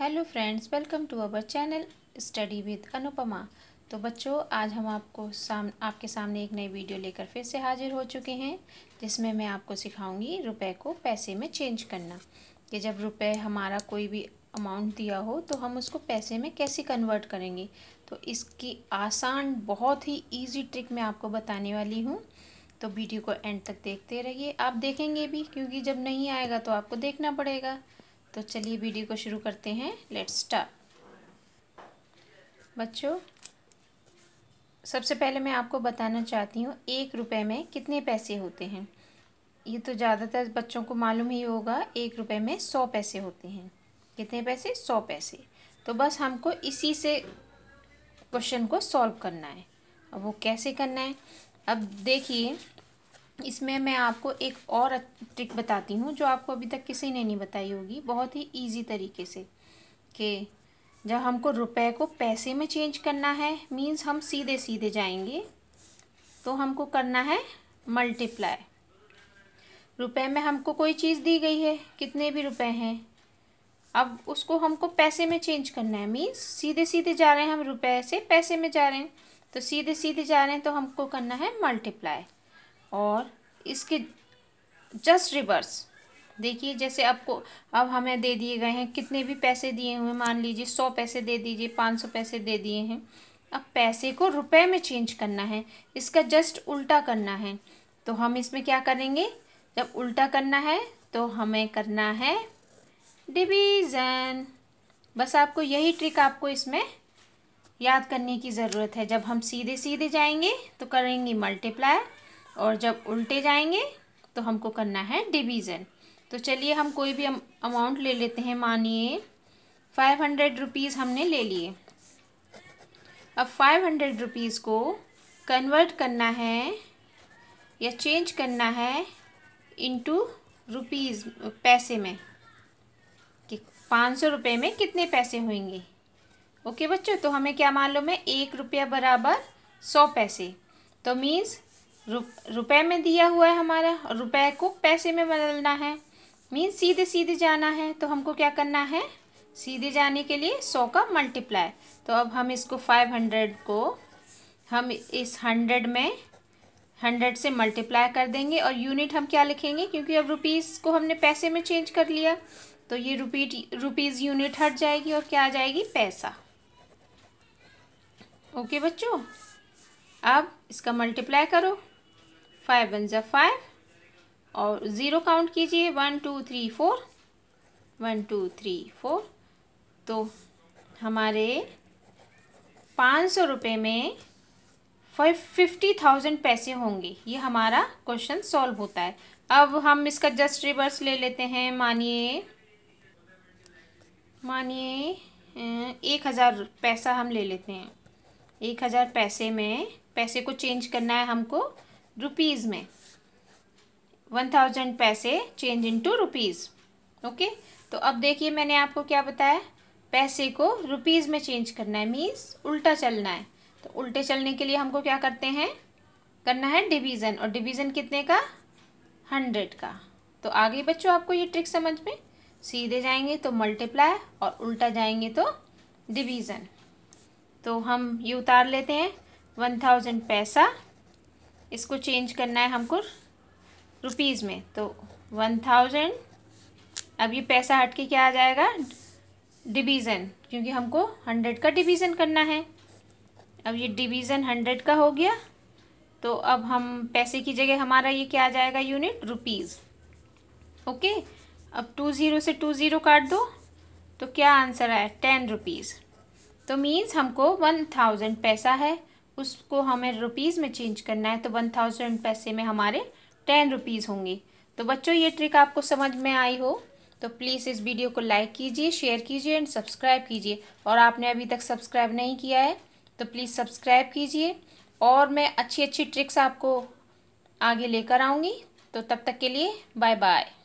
hello friends welcome to our channel study with Anupama तो बच्चों आज हम आपको साम आपके सामने एक नई वीडियो लेकर फिर से हाजिर हो चुके हैं जिसमें मैं आपको सिखाऊंगी रुपए को पैसे में चेंज करना कि जब रुपए हमारा कोई भी अमाउंट दिया हो तो हम उसको पैसे में कैसे कन्वर्ट करेंगे तो इसकी आसान बहुत ही ईजी ट्रिक मैं आपको बताने वाली हूँ तो वीडियो को एंड तक देखते रहिए आप देखेंगे भी क्योंकि जब नहीं आएगा तो आपको देखना पड़ेगा तो चलिए वीडियो को शुरू करते हैं लेट्स स्टार्ट बच्चों सबसे पहले मैं आपको बताना चाहती हूँ एक रुपये में कितने पैसे होते हैं ये तो ज़्यादातर बच्चों को मालूम ही होगा एक रुपये में सौ पैसे होते हैं कितने पैसे सौ पैसे तो बस हमको इसी से क्वेश्चन को सॉल्व करना है अब वो कैसे करना है अब देखिए इसमें मैं आपको एक और ट्रिक बताती हूँ जो आपको अभी तक किसी ने नहीं बताई होगी बहुत ही ईजी तरीके से कि जब हमको रुपए को पैसे में चेंज करना है मींस हम सीधे सीधे जाएंगे तो हमको करना है मल्टीप्लाई रुपए में हमको कोई चीज़ दी गई है कितने भी रुपए हैं अब उसको हमको पैसे में चेंज करना है मीन्स सीधे सीधे जा रहे हैं हम रुपए से पैसे में जा रहे हैं तो सीधे सीधे जा रहे हैं तो हमको करना है मल्टीप्लाई और इसके जस्ट रिवर्स देखिए जैसे आपको अब हमें दे दिए गए हैं कितने भी पैसे दिए हुए मान लीजिए सौ पैसे दे दीजिए पाँच सौ पैसे दे दिए हैं अब पैसे को रुपए में चेंज करना है इसका जस्ट उल्टा करना है तो हम इसमें क्या करेंगे जब उल्टा करना है तो हमें करना है डिवीज़न बस आपको यही ट्रिक आपको इसमें याद करने की ज़रूरत है जब हम सीधे सीधे जाएंगे तो करेंगे मल्टीप्लाई और जब उल्टे जाएंगे तो हमको करना है डिवीज़न तो चलिए हम कोई भी अमाउंट ले लेते हैं मानिए फाइव हंड्रेड रुपीज़ हमने ले लिए अब फाइव हंड्रेड रुपीज़ को कन्वर्ट करना है या चेंज करना है इनटू रुपीज़ पैसे में कि पाँच सौ रुपये में कितने पैसे होंगे ओके बच्चों तो हमें क्या मालूम है एक रुपया बराबर सौ पैसे तो मीन्स रुप, रुपए में दिया हुआ है हमारा रुपए को पैसे में बदलना है मीन सीधे सीधे जाना है तो हमको क्या करना है सीधे जाने के लिए सौ का मल्टीप्लाई तो अब हम इसको फाइव हंड्रेड को हम इस हंड्रेड में हंड्रेड से मल्टीप्लाई कर देंगे और यूनिट हम क्या लिखेंगे क्योंकि अब रुपीज़ को हमने पैसे में चेंज कर लिया तो ये रुपीट रुपीज़ यूनिट हट जाएगी और क्या आ जाएगी पैसा ओके बच्चों अब इसका मल्टीप्लाई करो फाइव वन ज़ा फाइव और ज़ीरो काउंट कीजिए one two three four one two three four तो हमारे पाँच सौ रुपये में फाइव फिफ्टी थाउजेंड पैसे होंगे ये हमारा क्वेश्चन सॉल्व होता है अब हम इसका जस्ट रिवर्स ले लेते हैं मानिए मानिए एक हज़ार पैसा हम ले लेते हैं एक हज़ार पैसे में पैसे को चेंज करना है हमको रुपीज़ में वन थाउजेंड पैसे चेंज इनटू रुपीज़ ओके तो अब देखिए मैंने आपको क्या बताया पैसे को रुपीज़ में चेंज करना है मीन्स उल्टा चलना है तो उल्टे चलने के लिए हमको क्या करते हैं करना है डिवीज़न और डिवीज़न कितने का हंड्रेड का तो आगे बच्चों आपको ये ट्रिक समझ में सीधे जाएंगे तो मल्टीप्लाई और उल्टा जाएंगे तो डिवीज़न तो हम ये उतार लेते हैं वन थाउजेंड पैसा इसको चेंज करना है हमको रुपीज़ में तो वन थाउजेंड अब ये पैसा हट के क्या आ जाएगा डिवीज़न क्योंकि हमको हंड्रेड का डिवीज़न करना है अब ये डिवीज़न हंड्रेड का हो गया तो अब हम पैसे की जगह हमारा ये क्या आ जाएगा यूनिट रुपीज़ ओके अब टू ज़ीरो से टू ज़ीरो काट दो तो क्या आंसर आया टेन रुपीज़ तो मीन्स हमको वन थाउजेंड पैसा है उसको हमें रुपीज़ में चेंज करना है तो वन थाउजेंड पैसे में हमारे टेन रुपीज़ होंगे तो बच्चों ये ट्रिक आपको समझ में आई हो तो प्लीज़ इस वीडियो को लाइक कीजिए शेयर कीजिए एंड सब्सक्राइब कीजिए और आपने अभी तक सब्सक्राइब नहीं किया है तो प्लीज़ सब्सक्राइब कीजिए और मैं अच्छी अच्छी ट्रिक्स आपको आगे लेकर आऊँगी तो तब तक के लिए बाय बाय